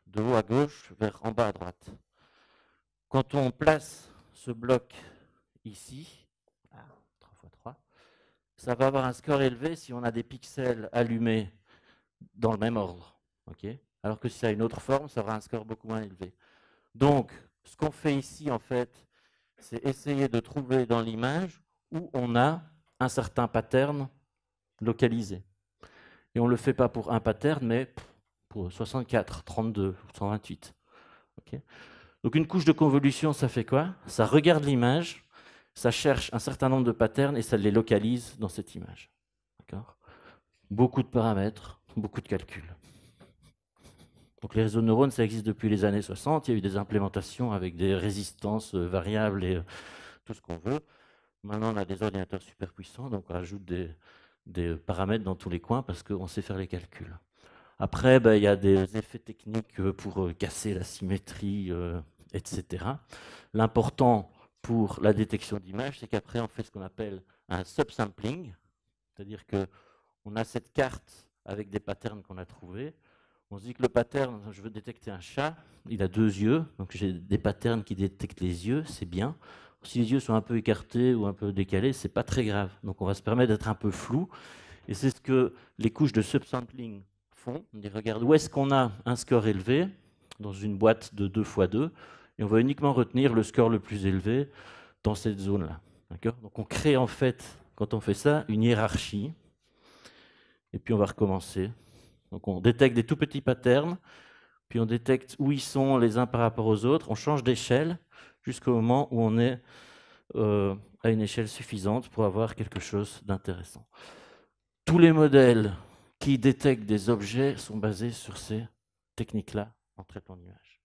de haut à gauche vers en bas à droite. Quand on place ce bloc ici, 3 x 3, ça va avoir un score élevé si on a des pixels allumés dans le même ordre. Alors que si ça a une autre forme, ça aura un score beaucoup moins élevé. Donc, ce qu'on fait ici, en fait, c'est essayer de trouver dans l'image où on a un certain pattern localisé. Et on ne le fait pas pour un pattern, mais pour 64, 32, 128. Donc une couche de convolution, ça fait quoi Ça regarde l'image, ça cherche un certain nombre de patterns et ça les localise dans cette image. Beaucoup de paramètres, beaucoup de calculs. Donc les réseaux de neurones, ça existe depuis les années 60. Il y a eu des implémentations avec des résistances euh, variables et euh, tout ce qu'on veut. Maintenant, on a des ordinateurs super puissants, donc on ajoute des, paramètres dans tous les coins parce qu'on sait faire les calculs. Après, ben, il y a des effets techniques euh, pour euh, casser la symétrie, euh, etc. L'important pour la détection d'images, c'est qu'après, on fait ce qu'on appelle un subsampling, c'est-à-dire que on a cette carte avec des patterns qu'on a trouvés. On se dit que le pattern, je veux détecter un chat, il a deux yeux, donc j'ai des patterns qui détectent les yeux, c'est bien si les yeux sont un peu écartés ou un peu décalés, c'est pas très grave. Donc on va se permettre d'être un peu flou. Et c'est ce que les couches de subsampling font. On dit, regarde, où est-ce qu'on a un score élevé dans une boîte de 2 x 2 et on va uniquement retenir le score le plus élevé dans cette zone-là. Donc on crée en fait, quand on fait ça, une hiérarchie. Et puis on va recommencer. Donc on détecte des tout petits patterns, puis on détecte où ils sont les uns par rapport aux autres, on change d'échelle, jusqu'au moment où on est euh, à une échelle suffisante pour avoir quelque chose d'intéressant. Tous les modèles qui détectent des objets sont basés sur ces techniques-là en traitement de nuages.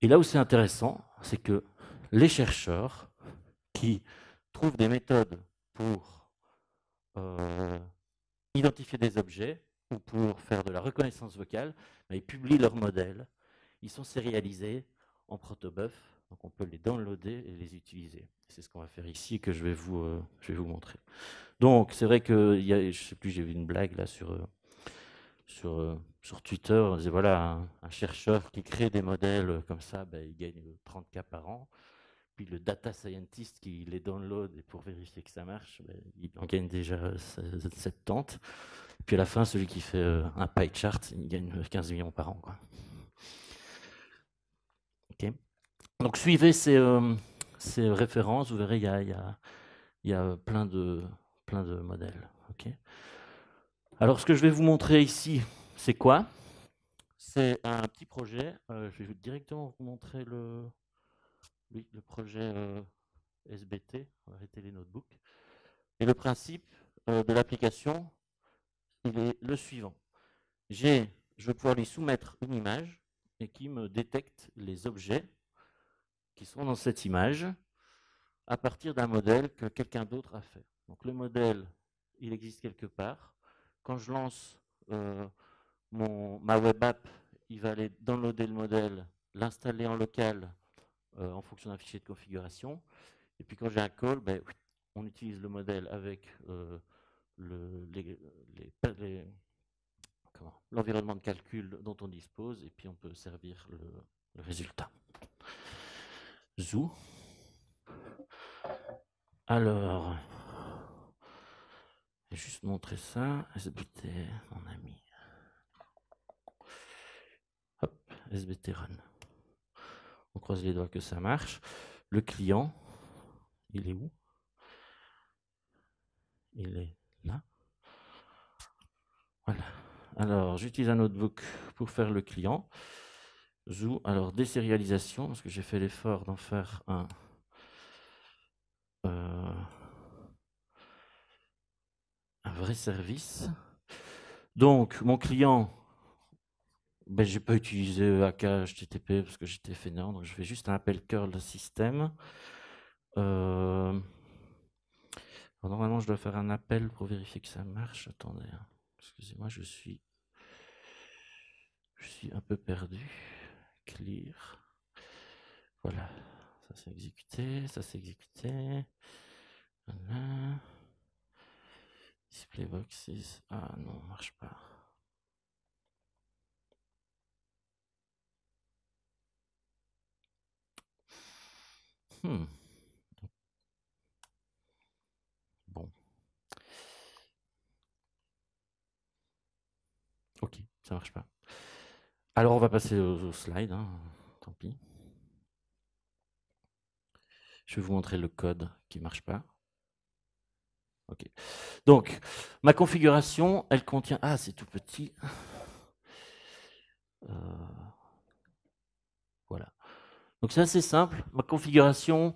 Et là où c'est intéressant, c'est que les chercheurs qui trouvent des méthodes pour euh, identifier des objets ou pour faire de la reconnaissance vocale, ils publient leurs modèles. Ils sont sérialisés en protobuf, donc on peut les downloader et les utiliser. C'est ce qu'on va faire ici que je vais vous, euh, je vais vous montrer. Donc c'est vrai que y a, je sais plus, j'ai vu une blague là sur euh, sur, euh, sur Twitter, on voilà un, chercheur qui crée des modèles comme ça, ben, il gagne 30 k par an puis le data scientist qui les download et pour vérifier que ça marche, ben, il en gagne déjà 70. Euh, puis à la fin, celui qui fait euh, un pie chart, il gagne 15 euh, millions par an. Quoi. Ok. Donc suivez ces, références, vous verrez, il y a, plein de, plein de modèles. Okay. Alors ce que je vais vous montrer ici, c'est quoi C'est un petit projet. je vais directement vous montrer le, oui, le projet euh, on SBT, arrêter les notebooks. Et le principe euh, de l'application, il est le suivant. je vais pouvoir lui soumettre une image et qui me détecte les objets qui sont dans cette image à partir d'un modèle que quelqu'un d'autre a fait. Donc le modèle, il existe quelque part. Quand je lance euh, ma web app, il va aller downloader le modèle, l'installer en local, euh, en fonction d'un fichier de configuration. Et puis quand j'ai un call, ben, on utilise le modèle avec euh, l'environnement de calcul dont on dispose, et puis on peut servir le, résultat. Zoo. Alors, je vais juste montrer ça. SBT, mon ami. Hop, SBT run. On croise les doigts que ça marche. Le client, il est où Il est là. Voilà. Alors, j'utilise un notebook pour faire le client. Zoo, alors désérialisation, parce que j'ai fait l'effort d'en faire un. Euh, un vrai service. Ah. Donc, mon client, ben, j'ai pas utilisé AK HTTP parce que j'étais fainéant, donc je fais juste un appel curl système. Euh, normalement, je dois faire un appel pour vérifier que ça marche. Attendez, hein. excusez-moi, je suis, je suis un peu perdu. Clear. Voilà, ça s'est exécuté, ça s'est exécuté. Voilà. Display boxes. Ah non, marche pas. Hmm. Bon. Ok, ça marche pas. Alors on va passer au, slide, hein. tant pis. Je vais vous montrer le code qui ne marche pas. Ok. Donc, ma configuration, elle contient... Ah, c'est tout petit. Euh... Donc c'est assez simple. Ma configuration,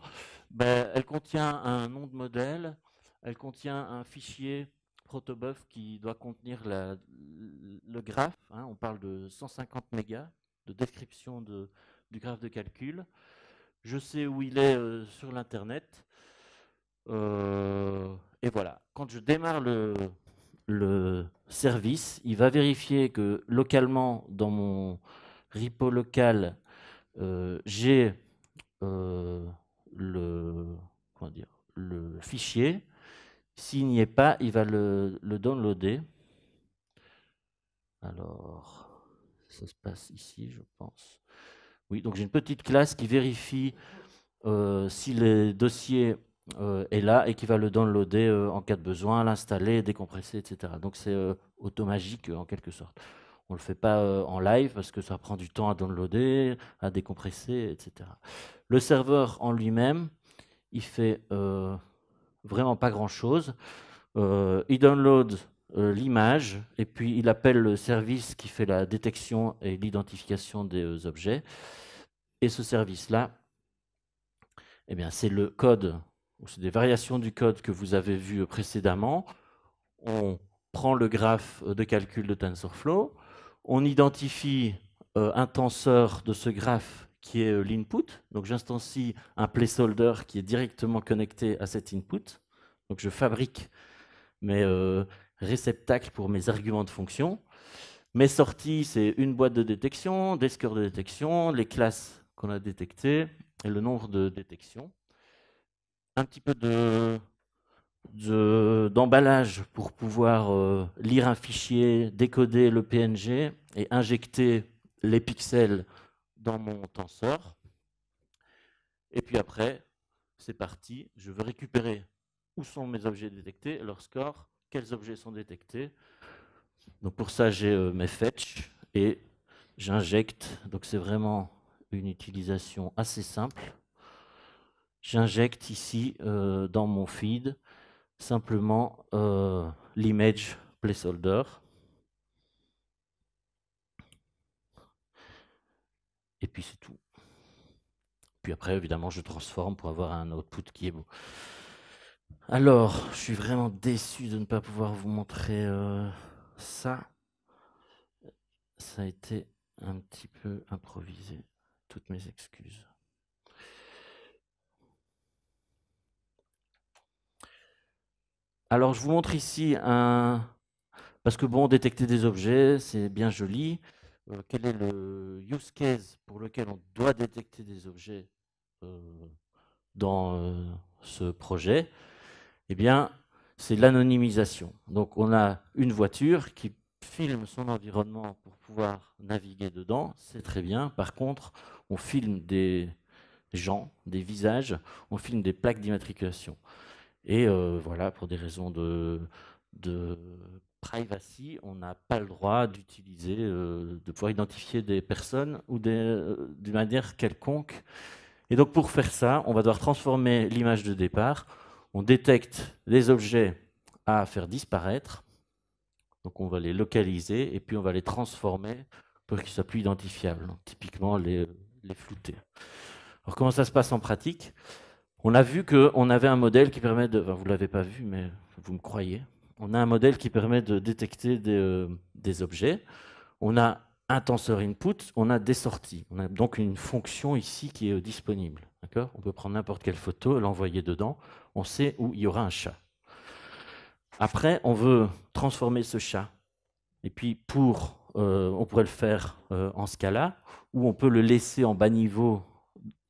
ben, elle contient un nom de modèle, elle contient un fichier protobuf qui doit contenir le graphe. Hein. on parle de 150 mégas de description du graphe de calcul. Je sais où il est euh, sur l'Internet. Euh, et voilà, quand je démarre le, service, il va vérifier que localement, dans mon repo local, j'ai le, le fichier. S'il n'y est pas, il va le, le downloader. Alors, ça se passe ici, je pense. Oui, donc j'ai une petite classe qui vérifie si le dossier est là et qui va le downloader en cas de besoin, l'installer, décompresser, etc. Donc c'est automagique en quelque sorte. On le fait pas euh, en live parce que ça prend du temps à downloader, à décompresser, etc. Le serveur en lui-même, il fait euh, vraiment pas grand-chose. Euh, il download l'image et puis il appelle le service qui fait la détection et l'identification des objets. Et ce service-là, eh bien, c'est le code, ou c'est des variations du code que vous avez vu précédemment. On prend le graphe de calcul de TensorFlow, on identifie euh, un tenseur de ce graphe qui est euh, l'input. Donc j'instancie un placeholder qui est directement connecté à cet input. Donc je fabrique mes euh, réceptacles pour mes arguments de fonction. Mes sorties, c'est une boîte de détection, des scores de détection, les classes qu'on a détectées et le nombre de détections. Un petit peu de d'emballage pour pouvoir euh, lire un fichier, décoder le PNG et injecter les pixels dans mon tensor. Et puis après, c'est parti, je veux récupérer où sont mes objets détectés, leur score, quels objets sont détectés. Donc pour ça, j'ai euh, mes fetch et j'injecte, donc c'est vraiment une utilisation assez simple. J'injecte ici euh, dans mon feed simplement euh, l'image placeholder. Et puis c'est tout. Puis après, évidemment, je transforme pour avoir un output qui est beau. Alors, je suis vraiment déçu de ne pas pouvoir vous montrer euh, ça. Ça a été un petit peu improvisé. Toutes mes excuses. Alors, je vous montre ici un... Parce que, bon, détecter des objets, c'est bien joli. Euh, quel est le use case pour lequel on doit détecter des objets euh, dans euh, ce projet Eh bien, c'est l'anonymisation. Donc, on a une voiture qui filme son environnement pour pouvoir naviguer dedans, c'est très bien. Par contre, on filme des gens, des visages, on filme des plaques d'immatriculation. Et voilà, pour des raisons de, privacy, on n'a pas le droit d'utiliser, de pouvoir identifier des personnes ou d'une manière quelconque. Et donc pour faire ça, on va devoir transformer l'image de départ. On détecte les objets à faire disparaître. Donc on va les localiser et puis on va les transformer pour qu'ils soient plus identifiables. typiquement les flouter. Alors comment ça se passe en pratique on a vu qu'on avait un modèle qui permet de... vous ne l'avez pas vu, mais vous me croyez. On a un modèle qui permet de détecter euh, des, objets. On a un tenseur input, on a des sorties. On a donc une fonction ici qui est euh, disponible. On peut prendre n'importe quelle photo, l'envoyer dedans. On sait où il y aura un chat. Après, on veut transformer ce chat. Et puis, pour, euh, on pourrait le faire ce en Scala, ou on peut le laisser en bas niveau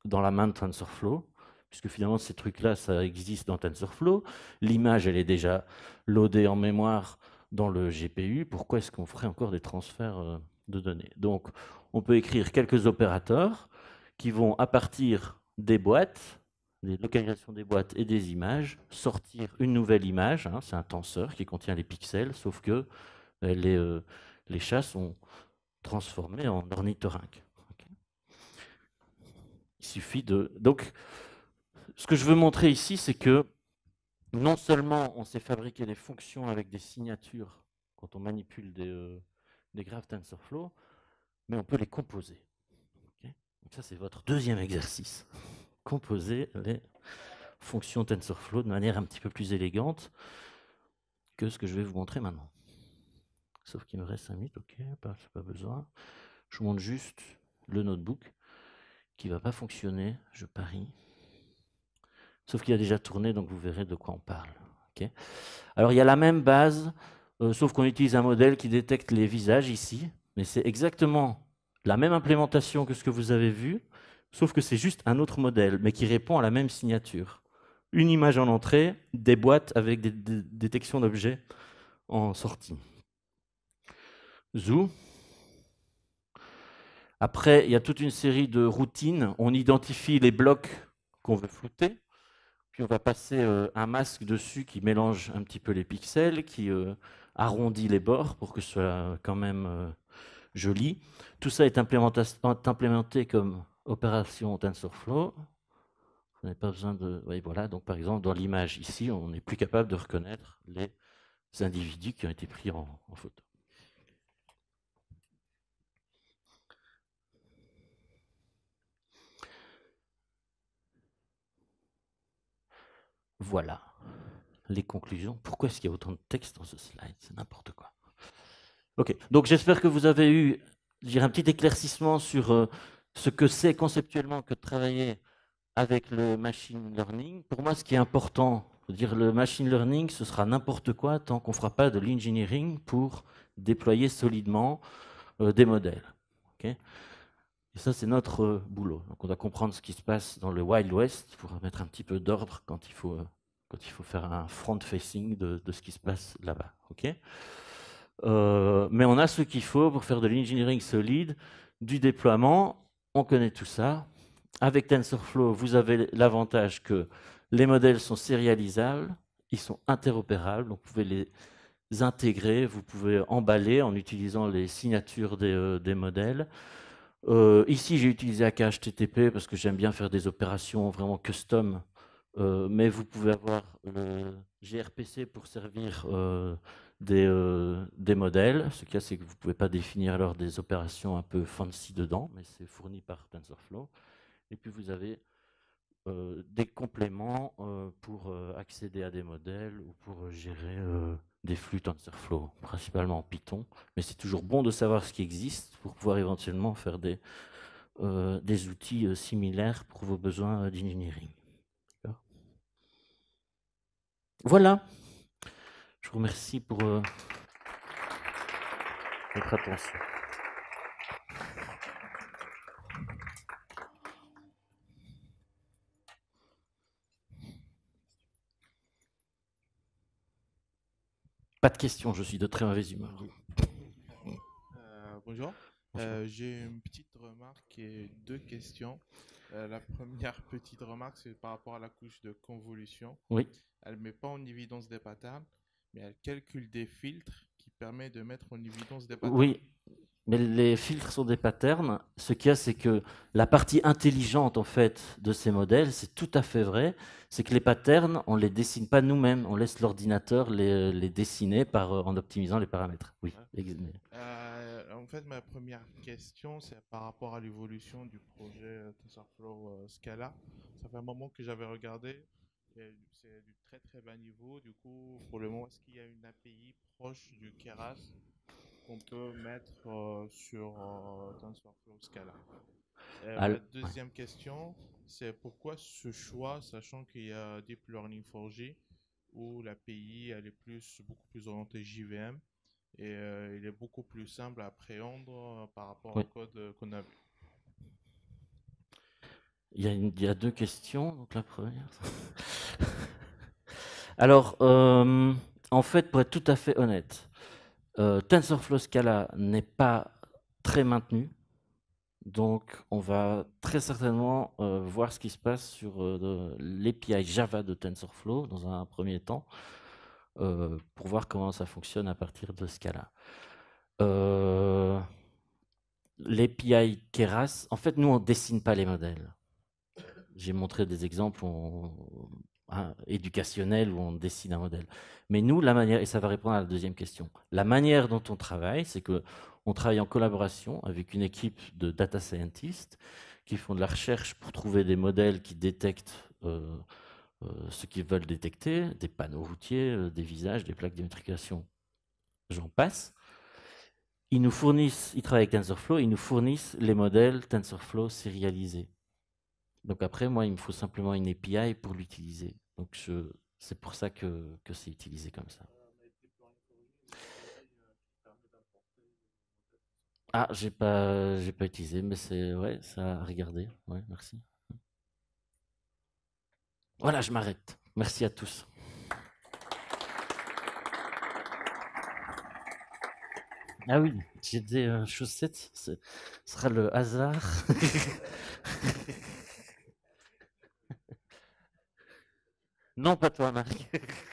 dans la main de TensorFlow puisque finalement ces trucs-là, ça existe dans TensorFlow. L'image, elle est déjà loadée en mémoire dans le GPU. Pourquoi est-ce qu'on ferait encore des transferts euh, de données Donc, on peut écrire quelques opérateurs qui vont, à partir des boîtes, des localisations des boîtes et des images, sortir une nouvelle image. Hein. c'est un tenseur qui contient les pixels, sauf que euh, euh, les, chats sont transformés en ornithorynques. Il suffit de... Donc, ce que je veux montrer ici, c'est que non seulement on sait fabriquer des fonctions avec des signatures quand on manipule des, euh, graphs TensorFlow, mais on peut les composer. ça, c'est votre deuxième exercice. Composer les fonctions TensorFlow de manière un petit peu plus élégante que ce que je vais vous montrer maintenant. Sauf qu'il me reste un mythe, ok, pas, pas besoin. Je vous montre juste le notebook qui ne va pas fonctionner, je parie sauf qu'il a déjà tourné, donc vous verrez de quoi on parle. Alors il y a la même base, euh, sauf qu'on utilise un modèle qui détecte les visages ici, mais c'est exactement la même implémentation que ce que vous avez vu, sauf que c'est juste un autre modèle, mais qui répond à la même signature. Une image en entrée, des boîtes avec des, détections d'objets en sortie. Zoo. Après, il y a toute une série de routines. On identifie les blocs qu'on veut flouter. Puis on va passer euh, un masque dessus qui mélange un petit peu les pixels, qui euh, arrondit les bords pour que ce soit quand même euh, joli. Tout ça est implémenté comme opération TensorFlow. Vous n'avez pas besoin de... voilà, donc par exemple, dans l'image ici, on n'est plus capable de reconnaître les individus qui ont été pris en photo. Voilà les conclusions. Pourquoi est-ce qu'il y a autant de texte dans ce slide C'est n'importe quoi. Ok, donc j'espère que vous avez eu dire, un petit éclaircissement sur euh, ce que c'est conceptuellement que de travailler avec le machine learning. Pour moi, ce qui est important, dire le machine learning, ce sera n'importe quoi tant qu'on ne fera pas de l'engineering pour déployer solidement euh, des modèles. Okay et ça, c'est notre euh, boulot. Donc, on doit comprendre ce qui se passe dans le Wild West pour mettre un petit peu d'ordre quand il faut euh, quand il faut faire un front-facing de, ce qui se passe là-bas. Euh, mais on a ce qu'il faut pour faire de l'engineering solide, du déploiement, on connaît tout ça. Avec TensorFlow, vous avez l'avantage que les modèles sont sérialisables, ils sont interopérables, donc vous pouvez les intégrer, vous pouvez emballer en utilisant les signatures des modèles. Euh, ici, j'ai utilisé AKHTTP parce que j'aime bien faire des opérations vraiment custom, euh, mais vous pouvez avoir le euh, gRPC pour servir des, des, modèles. Ce cas, c'est que vous ne pouvez pas définir alors des opérations un peu fancy dedans, mais c'est fourni par TensorFlow. Et puis vous avez des compléments pour accéder à des modèles ou pour gérer des flux TensorFlow, principalement en Python, mais c'est toujours bon de savoir ce qui existe pour pouvoir éventuellement faire des, euh, des outils euh, similaires pour vos besoins d'ingénierie. Euh, d'engineering. Voilà. Je vous remercie pour votre attention. Pas de questions, je suis de très mauvaise humeur. Euh, euh, bonjour. J'ai une petite remarque et deux questions. Euh, la première petite remarque, c'est par rapport à la couche de convolution. Oui. Elle ne met pas en évidence des patterns, mais elle calcule des filtres qui permettent de mettre en évidence des patterns. Oui, mais les filtres sont des patterns. Ce qu'il y a, c'est que la partie intelligente, en fait, de ces modèles, c'est tout à fait vrai, c'est que les patterns, on ne les dessine pas nous-mêmes, on laisse l'ordinateur les, dessiner par, euh, en optimisant les paramètres. Oui, euh, En fait, ma première question, c'est par rapport à l'évolution du projet euh, TensorFlow euh, Scala. Ça fait un moment que j'avais regardé, c'est du très très bas niveau. Du coup, pour est-ce qu'il y a une API proche du Keras qu'on peut mettre euh, sur euh, un Scala. la deuxième question, c'est pourquoi ce choix, sachant qu'il y a Deep Learning 4G, où l'API est plus, beaucoup plus orientée JVM, et euh, il est beaucoup plus simple à appréhendre par rapport au code qu'on a vu. Il y, a deux questions. Donc la première. Alors, en fait, pour être tout à fait honnête, euh, TensorFlow Scala n'est pas très maintenu. Donc, on va très certainement euh, voir ce qui se passe sur euh, l'API Java de TensorFlow dans un premier temps pour voir comment ça fonctionne à partir de Scala. L'API Keras, en fait, nous, on ne dessine pas les modèles. J'ai montré des exemples, on, Hein, éducationnel où on décide un modèle. Mais nous, la manière, et ça va répondre à la deuxième question, la manière dont on travaille, c'est que on travaille en collaboration avec une équipe de data scientists qui font de la recherche pour trouver des modèles qui détectent euh, euh, ce qu'ils veulent détecter, des panneaux routiers, euh, des visages, des plaques d'immatriculation, j'en passe. Ils nous fournissent, ils travaillent avec TensorFlow, ils nous fournissent les modèles TensorFlow sérialisés. Donc après, moi, il me faut simplement une API pour l'utiliser. Donc c'est pour ça que, c'est utilisé comme ça. Ah, j'ai pas, j'ai pas utilisé, mais c'est ouais, ça à regarder. Ouais, merci. Voilà, je m'arrête. Merci à tous. Ah oui, j'ai des euh, chaussettes. Ce sera le hasard. Non, pas toi, Marc.